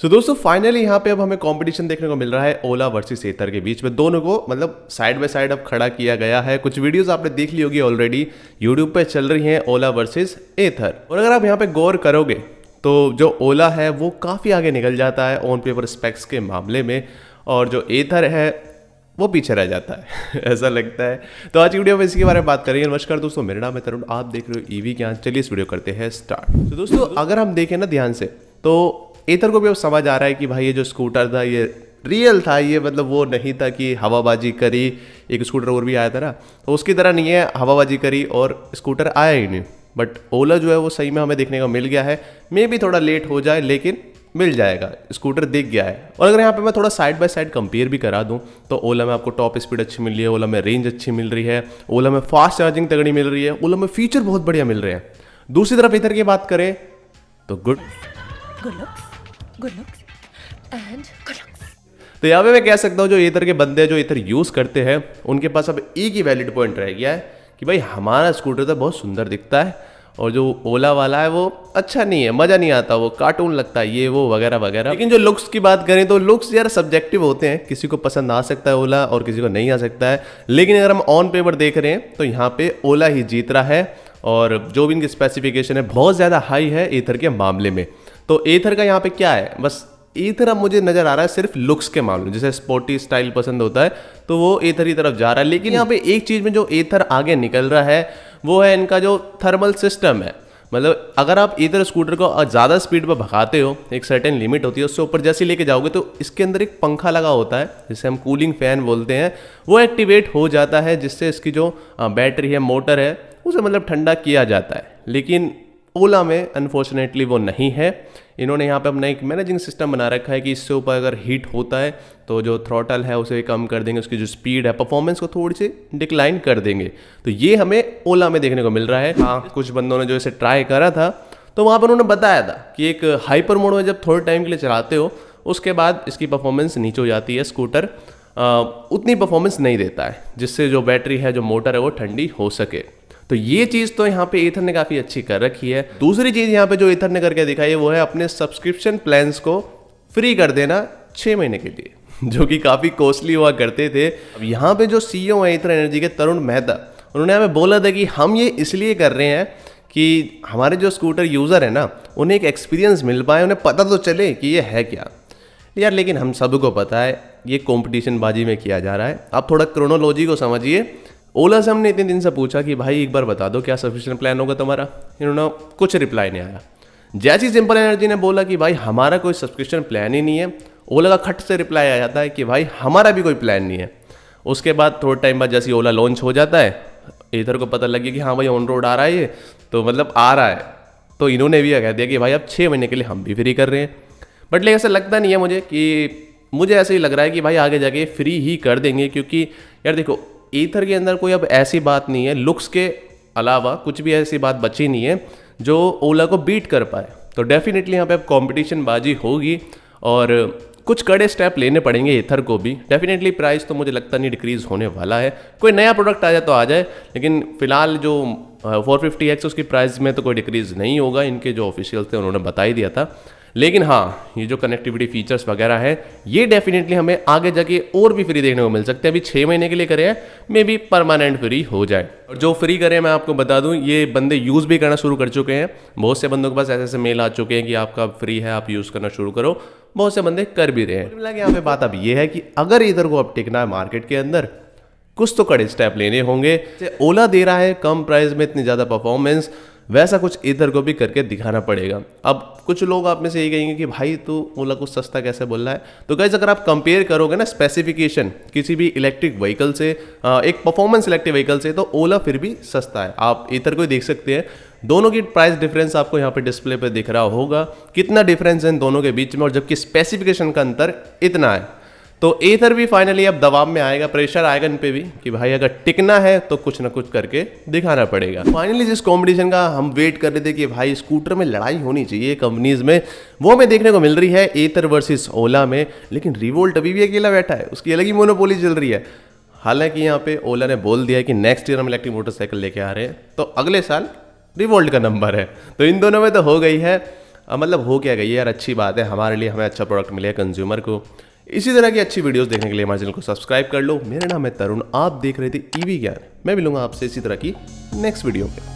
सो so, दोस्तों finally यहाँ पे अब हमें कंपटीशन देखने को मिल रहा है ओला वर्सेस एथर के बीच में दोनों को मतलब साइड बाय साइड अब खड़ा किया गया है कुछ वीडियोस आपने देख ली होगी ऑलरेडी यूट्यूब पे चल रही हैं ओला वर्सेस एथर और अगर आप यहाँ पे गौर करोगे तो जो ओला है वो काफ़ी आगे निकल जाता है ऑन पेपर स्पेक्स के मामले में और जो एथर है वो पीछे रह जाता है ऐसा लगता है तो आज की वीडियो में इसके बारे में बात करेंगे नमस्कार दोस्तों मेरा नाम है तरुण आप देख रहे हो ईवी के यहाँ चलिए इस वीडियो करते हैं स्टार्ट तो दोस्तों अगर हम देखें ना ध्यान से तो एतर को भी अब समझ आ रहा है कि भाई ये जो स्कूटर था ये रियल था ये मतलब वो नहीं था कि हवाबाजी करी एक स्कूटर और भी आया था ना तो उसकी तरह नहीं है हवाबाजी करी और स्कूटर आया ही नहीं बट ओला जो है वो सही में हमें देखने को मिल गया है मे भी थोड़ा लेट हो जाए लेकिन मिल जाएगा स्कूटर दिख गया है और अगर यहाँ पे मैं थोड़ा साइड बाय साइड कंपेयर भी करा दूँ तो ओला में आपको टॉप स्पीड अच्छी मिल रही है ओला में रेंज अच्छी मिल रही है ओला में फास्ट चार्जिंग तगड़ी मिल रही है ओला में फीचर बहुत बढ़िया मिल रहे हैं दूसरी तरफ इधर की बात करें तो good good looks good looks and good looks तो यहाँ पे मैं कह सकता हूँ जो इधर के बंदे जो इधर यूज़ करते हैं उनके पास अब एक ही वैलिड पॉइंट रह गया है कि भाई हमारा स्कूटर तो बहुत सुंदर दिखता है और जो ओला वाला है वो अच्छा नहीं है मज़ा नहीं आता वो कार्टून लगता है ये वो वगैरह वगैरह लेकिन जो लुक्स की बात करें तो लुक्स यार सब्जेक्टिव होते हैं किसी को पसंद आ सकता है ओला और किसी को नहीं आ सकता है लेकिन अगर हम ऑन पेपर देख रहे हैं तो यहाँ पे ओला ही जीत रहा है और जो भी इनकी स्पेसिफिकेशन है बहुत ज़्यादा हाई है इधर के मामले में तो एथर का यहाँ पे क्या है बस ईथर अब मुझे नजर आ रहा है सिर्फ लुक्स के मामले में जैसे स्पोर्टी स्टाइल पसंद होता है तो वो एथर की तरफ जा रहा है लेकिन यहाँ पे एक चीज़ में जो एथर आगे निकल रहा है वो है इनका जो थर्मल सिस्टम है मतलब अगर आप इधर स्कूटर को ज़्यादा स्पीड पर भगाते हो एक सर्टेन लिमिट होती है उससे ऊपर जैसे लेके जाओगे तो इसके अंदर एक पंखा लगा होता है जिसे हम कूलिंग फैन बोलते हैं वो एक्टिवेट हो जाता है जिससे इसकी जो बैटरी है मोटर है उसे मतलब ठंडा किया जाता है लेकिन ओला में अनफॉर्चुनेटली वो नहीं है इन्होंने यहाँ पे अपना एक मैनेजिंग सिस्टम बना रखा है कि इससे ऊपर अगर हीट होता है तो जो थ्रोटल है उसे कम कर देंगे उसकी जो स्पीड है परफॉर्मेंस को थोड़ी सी डिक्लाइन कर देंगे तो ये हमें ओला में देखने को मिल रहा है हाँ कुछ बंदों ने जो इसे ट्राई करा था तो वहाँ पर उन्होंने बताया था कि एक हाइपर मोड में जब थोड़े टाइम के लिए चलाते हो उसके बाद इसकी परफॉर्मेंस नीचे हो जाती है स्कूटर आ, उतनी परफॉर्मेंस नहीं देता है जिससे जो बैटरी है जो मोटर है वो ठंडी हो सके तो ये चीज़ तो यहाँ पे एथर ने काफ़ी अच्छी कर रखी है दूसरी चीज़ यहाँ पे जो एथर ने करके दिखाई है वो है अपने सब्सक्रिप्शन प्लान को फ्री कर देना छः महीने के लिए जो कि काफ़ी कॉस्टली हुआ करते थे अब यहाँ पे जो सी है इथर एनर्जी के तरुण मेहता उन्होंने हमें बोला था कि हम ये इसलिए कर रहे हैं कि हमारे जो स्कूटर यूज़र है ना उन्हें एक एक्सपीरियंस मिल पाए उन्हें पता तो चले कि ये है क्या यार लेकिन हम सबको पता है ये कॉम्पिटिशनबाजी बाजी में किया जा रहा है आप थोड़ा क्रोनोलॉजी को समझिए ओला से हमने इतने दिन से पूछा कि भाई एक बार बता दो क्या सफिशियंट प्लान होगा तुम्हारा इन्होंने कुछ रिप्लाई नहीं आया जैसी सिंपल एनर्जी ने बोला कि भाई हमारा कोई सब्सक्रिप्शन प्लान ही नहीं है ओला का खट से रिप्लाई आ जाता है कि भाई हमारा भी कोई प्लान नहीं है उसके बाद थोड़े टाइम बाद जैसे ओला लॉन्च हो जाता है इधर को पता लगे कि हाँ भाई ऑन रोड आ रहा है ये तो मतलब आ रहा है तो इन्होंने भी कह दिया कि भाई अब छः महीने के लिए हम भी फ्री कर रहे हैं बट लेकिन ऐसा लगता नहीं है मुझे कि मुझे ऐसे ही लग रहा है कि भाई आगे जाके फ्री ही कर देंगे क्योंकि यार देखो ईथर के अंदर कोई अब ऐसी बात नहीं है लुक्स के अलावा कुछ भी ऐसी बात बची नहीं है जो ओला को बीट कर पाए तो डेफिनेटली यहाँ पे अब कॉम्पिटिशन बाजी होगी और कुछ कड़े स्टेप लेने पड़ेंगे इथर को भी डेफिनेटली प्राइस तो मुझे लगता नहीं डिक्रीज़ होने वाला है कोई नया प्रोडक्ट आ जाए तो आ जाए लेकिन फिलहाल जो फोर फिफ्टी एक्स उसकी प्राइस में तो कोई डिक्रीज़ नहीं होगा इनके जो ऑफिशियल थे उन्होंने बता ही दिया था लेकिन हाँ ये जो कनेक्टिविटी फीचर्स वगैरह है ये डेफिनेटली हमें आगे जाके और भी फ्री देखने को मिल सकते हैं अभी छः महीने के लिए करें मे बी परमानेंट फ्री हो जाए और जो फ्री करें मैं आपको बता दूं ये बंदे यूज़ भी करना शुरू कर चुके हैं बहुत से बंदों के पास ऐसे ऐसे मेल आ चुके हैं कि आपका फ्री है आप यूज़ करना शुरू करो बहुत से बंदे कर भी रहे हैं यहाँ पे बात अब ये है कि अगर इधर को अब टिकना है मार्केट के अंदर कुछ तो कड़े स्टेप लेने होंगे ओला दे रहा है कम प्राइस में इतनी ज़्यादा परफॉर्मेंस वैसा कुछ इधर को भी करके दिखाना पड़ेगा अब कुछ लोग आप में से यही कहेंगे कि भाई तो ओला कुछ सस्ता कैसे बोल रहा है तो गैस अगर आप कंपेयर करोगे ना स्पेसिफिकेशन किसी भी इलेक्ट्रिक व्हीकल से एक परफॉर्मेंस इलेक्ट्रिक व्हीकल से तो ओला फिर भी सस्ता है आप इधर को ही देख सकते हैं दोनों की प्राइस डिफरेंस आपको यहाँ पर डिस्प्ले पर दिख रहा होगा कितना डिफरेंस है इन दोनों के बीच में और जबकि स्पेसिफिकेशन का अंतर इतना है तो एथर भी फाइनली अब दबाव में आएगा प्रेशर आएगा इन पे भी कि भाई अगर टिकना है तो कुछ ना कुछ करके दिखाना पड़ेगा फाइनली जिस कॉम्पिटिशन का हम वेट कर रहे थे कि भाई स्कूटर में लड़ाई होनी चाहिए कंपनीज में वो हमें देखने को मिल रही है एथर वर्सेस ओला में लेकिन रिवोल्ट अभी भी अकेला बैठा है उसकी अलग ही मोनोपोली चल रही है हालांकि यहाँ पे ओला ने बोल दिया है कि नेक्स्ट ईयर हम इलेक्ट्रिक मोटरसाइकिल लेके आ रहे हैं तो अगले साल रिवोल्ट का नंबर है तो इन दोनों में तो हो गई है मतलब हो क्या गई है यार अच्छी बात है हमारे लिए हमें अच्छा प्रोडक्ट मिले कंज्यूमर को इसी तरह की अच्छी वीडियोस देखने के लिए हमारे चैनल को सब्सक्राइब कर लो मेरा नाम है तरुण आप देख रहे थे ईवी e ज्ञान मैं मिलूंगा आपसे इसी तरह की नेक्स्ट वीडियो में